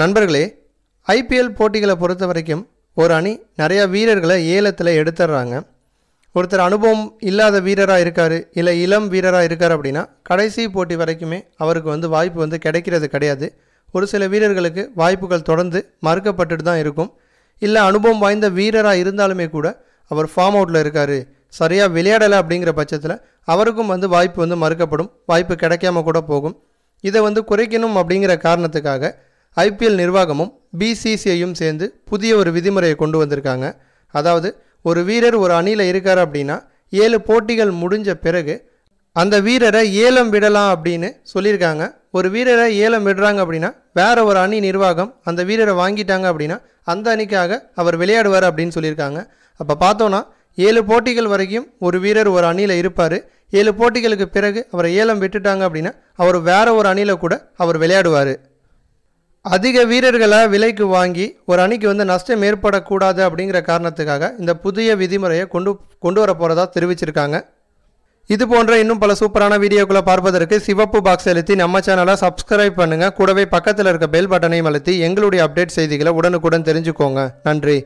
நண்பர்களே ஐபிஎல் போட்டிகளை பொறுத்த வரைக்கும் ஒரு அணி நிறையா வீரர்களை ஏலத்தில் எடுத்துடுறாங்க ஒருத்தர் அனுபவம் இல்லாத வீரராக இருக்கார் இல்லை இளம் வீரராக இருக்கார் அப்படின்னா கடைசி போட்டி வரைக்குமே அவருக்கு வந்து வாய்ப்பு வந்து கிடைக்கிறது கிடையாது ஒரு சில வீரர்களுக்கு வாய்ப்புகள் தொடர்ந்து மறுக்கப்பட்டுட்டு தான் இருக்கும் இல்லை அனுபவம் வாய்ந்த வீரராக இருந்தாலுமே கூட அவர் ஃபார்ம் அவுட்டில் இருக்கார் சரியாக விளையாடலை அப்படிங்கிற பட்சத்தில் அவருக்கும் வந்து வாய்ப்பு வந்து மறுக்கப்படும் வாய்ப்பு கிடைக்காம கூட போகும் இதை வந்து குறைக்கணும் அப்படிங்கிற காரணத்துக்காக ஐபிஎல் நிர்வாகமும் பிசிசிஐயும் சேர்ந்து புதிய ஒரு விதிமுறையை கொண்டு வந்திருக்காங்க அதாவது ஒரு வீரர் ஒரு அணியில் இருக்கார் அப்படின்னா ஏழு போட்டிகள் முடிஞ்ச பிறகு அந்த வீரரை ஏலம் விடலாம் அப்படின்னு சொல்லியிருக்காங்க ஒரு வீரரை ஏலம் விடுறாங்க அப்படின்னா வேற ஒரு அணி நிர்வாகம் அந்த வீரரை வாங்கிட்டாங்க அப்படின்னா அந்த அணிக்காக அவர் விளையாடுவார் அப்படின்னு சொல்லியிருக்காங்க அப்போ பார்த்தோன்னா ஏழு போட்டிகள் வரைக்கும் ஒரு வீரர் ஒரு அணியில் இருப்பார் ஏழு போட்டிகளுக்கு பிறகு அவரை ஏலம் விட்டுட்டாங்க அப்படின்னா அவர் வேற ஒரு அணியில் கூட அவர் விளையாடுவார் அதிக வீரர்களை விலைக்கு வாங்கி ஒரு அணிக்கு வந்து நஷ்டம் ஏற்படக்கூடாது அப்படிங்கிற காரணத்துக்காக இந்த புதிய விதிமுறையை கொண்டு கொண்டு வர போகிறதா தெரிவிச்சிருக்காங்க இது போன்ற இன்னும் பல சூப்பரான வீடியோக்களை பார்ப்பதற்கு சிவப்பு பாக்ஸ் எழுத்தி நம்ம சேனலை சப்ஸ்கிரைப் பண்ணுங்கள் கூடவே பக்கத்தில் இருக்க பெல் பட்டனையும் அழுத்தி எங்களுடைய அப்டேட் செய்திகளை உடனுக்குடன் தெரிஞ்சுக்கோங்க நன்றி